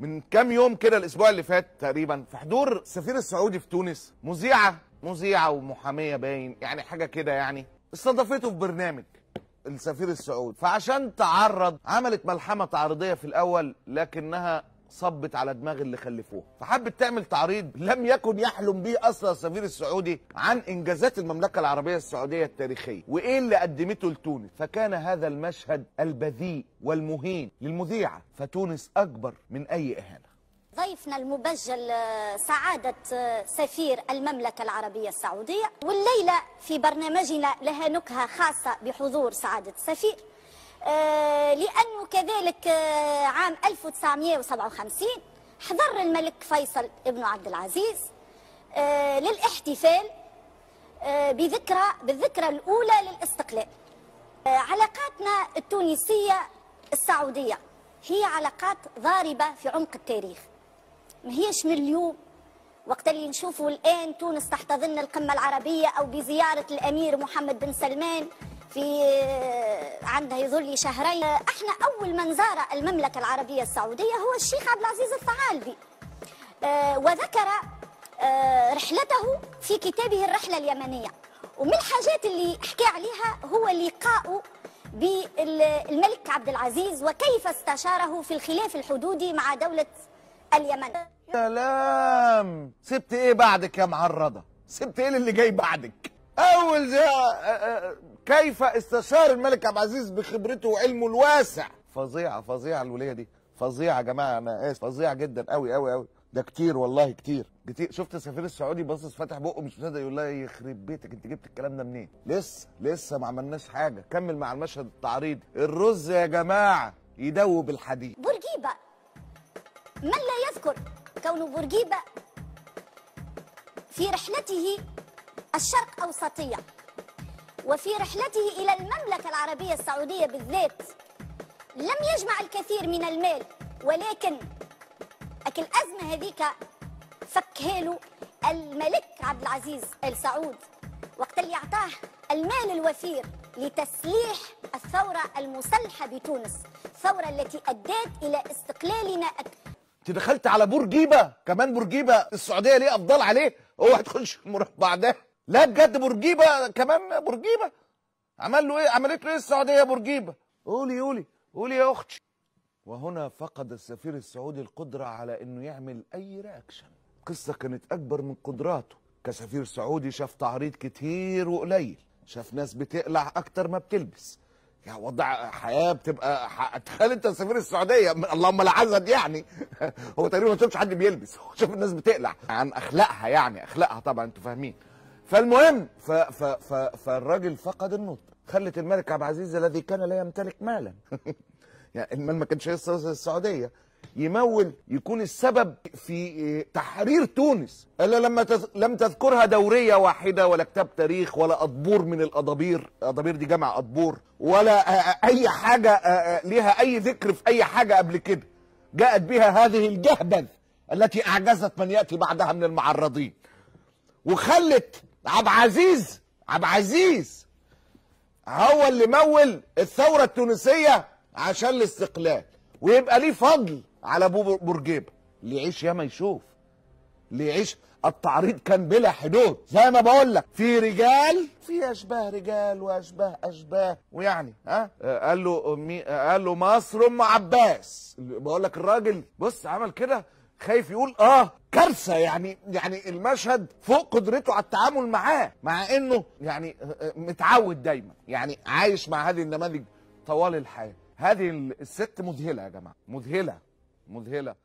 من كام يوم كده الاسبوع اللي فات تقريبا في حضور السفير السعودي في تونس مذيعه مذيعه ومحاميه باين يعني حاجه كده يعني استضافته في برنامج السفير السعودي فعشان تعرض عملت ملحمه تعريضيه في الاول لكنها صبت على دماغ اللي خلفوه فحبت تعمل تعريض لم يكن يحلم به اصلا السفير السعودي عن انجازات المملكه العربيه السعوديه التاريخيه وايه اللي قدمته لتونس فكان هذا المشهد البذيء والمهين للمذيعه فتونس اكبر من اي اهانه ضيفنا المبجل آه، سعادة آه، سفير المملكة العربية السعودية والليلة في برنامجنا لها نكهة خاصة بحضور سعادة السفير آه، لأنه كذلك آه، عام 1957 حضر الملك فيصل ابن عبد العزيز آه، للاحتفال بذكرى بالذكرى الأولى للاستقلال علاقاتنا التونسية السعودية هي علاقات ضاربة في عمق التاريخ ما هيش من اليوم وقت اللي نشوفوا الآن تونس تحتضن القمة العربية أو بزيارة الأمير محمد بن سلمان في عندها يظل شهرين احنا اول من زار المملكه العربيه السعوديه هو الشيخ عبد العزيز الثعالبي آه، وذكر آه، رحلته في كتابه الرحله اليمنيه ومن الحاجات اللي حكى عليها هو لقاءه بالملك عبد العزيز وكيف استشاره في الخلاف الحدودي مع دولة اليمن سلام سبت ايه بعدك يا معرضة سبت ايه اللي جاي بعدك اول آه، آه، كيف استشار الملك عبد العزيز بخبرته وعلمه الواسع فظيعه فظيعه الوليه دي فظيعه يا جماعه انا اسف فظيعه جدا قوي قوي قوي ده كتير والله كتير كتير شفت السفير السعودي باصص فاتح بقه مش مصدق يقول لها يخرب بيتك انت جبت الكلام ده منين لسه لسه ما عملناش حاجه كمل مع المشهد التعريضي الرز يا جماعه يدوب الحديد برجيبه من لا يذكر كون برجيبه في رحلته الشرق أوسطية وفي رحلته إلى المملكة العربية السعودية بالذات لم يجمع الكثير من المال ولكن الأزمة هذيك فكهاله الملك عبد العزيز آل سعود وقت اللي أعطاه المال الوفير لتسليح الثورة المسلحة بتونس الثورة التي أدت إلى استقلالنا أنت دخلت على بورقيبة كمان بورقيبة السعودية ليه أفضل عليه هو تخش المربع ده لا بجد بورجيبه كمان بورجيبه عمل له ايه عملت له ايه السعوديه بورجيبه قولي قولي قولي يا اختي وهنا فقد السفير السعودي القدره على انه يعمل اي رياكشن قصه كانت اكبر من قدراته كسفير سعودي شاف تعريض كتير وقليل شاف ناس بتقلع اكتر ما بتلبس يا وضع حياه بتبقى تخيل انت سفير السعوديه اللهم لا عزد يعني هو تقريبا ما شافش حد بيلبس هو شاف الناس بتقلع عن اخلاقها يعني اخلاقها طبعا انتوا فاهمين فالمهم ف ف ف فالراجل فقد النطق خلت الملك عبد العزيز الذي كان لا يمتلك مالا يعني المال ما كانش هيستوصل السعوديه يمول يكون السبب في آه، تحرير تونس الا لما تذ... لم تذكرها دوريه واحده ولا كتاب تاريخ ولا اطبور من الاضابير اضابير دي جمع اطبور ولا آه، آه، اي حاجه ليها اي ذكر في اي حاجه قبل كده جاءت بها هذه الجهبذ التي اعجزت من ياتي بعدها من المعرضين وخلت عبد عزيز عبد عزيز هو اللي مول الثورة التونسية عشان الاستقلال ويبقى ليه فضل على ابو بورجيبه اللي يعيش ياما يشوف اللي يعيش التعريض كان بلا حدود زي ما بقول لك في رجال في اشباه رجال واشباه اشباه ويعني ها قال له قال له مصر ام عباس بقول لك الراجل بص عمل كده خايف يقول اه كارثه يعني يعني المشهد فوق قدرته على التعامل معاه مع انه يعني آه، آه، متعود دايما يعني عايش مع هذه النماذج طوال الحياه هذه الست مذهله يا جماعه مذهله مذهله